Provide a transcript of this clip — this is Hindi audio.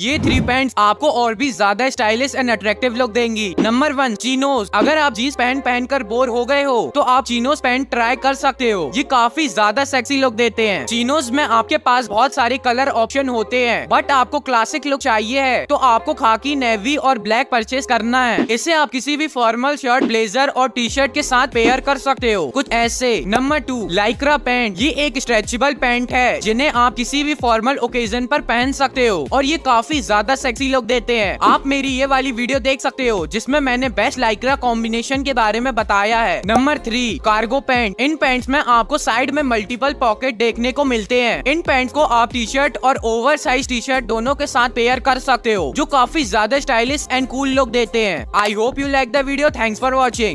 ये थ्री पैंट आपको और भी ज्यादा स्टाइलिश एंड अट्रैक्टिव लुक देंगी नंबर वन चीनोज अगर आप जीन्स पैंट पहन कर बोर हो गए हो तो आप चीनोज पैंट ट्राई कर सकते हो ये काफी ज्यादा सेक्सी लुक देते हैं चीनोज में आपके पास बहुत सारे कलर ऑप्शन होते हैं बट आपको क्लासिक लुक चाहिए है तो आपको खाकी नेवी और ब्लैक परचेज करना है इसे आप किसी भी फॉर्मल शर्ट ब्लेजर और टी शर्ट के साथ पेयर कर सकते हो कुछ ऐसे नंबर टू लाइक्रा पैंट ये एक स्ट्रेचेबल पैंट है जिन्हें आप किसी भी फॉर्मल ओकेजन आरोप पहन सकते हो और ये काफी काफी ज्यादा सेक्सी लुक देते हैं आप मेरी ये वाली वीडियो देख सकते हो जिसमें मैंने बेस्ट लाइक्रा कॉम्बिनेशन के बारे में बताया है नंबर थ्री कार्गो पैंट इन पैंट में आपको साइड में मल्टीपल पॉकेट देखने को मिलते हैं इन पैंट को आप टी शर्ट और ओवर साइज टी शर्ट दोनों के साथ पेयर कर सकते हो जो काफी ज्यादा स्टाइलिश एंड कूल लुक देते हैं I hope you like the video thanks for watching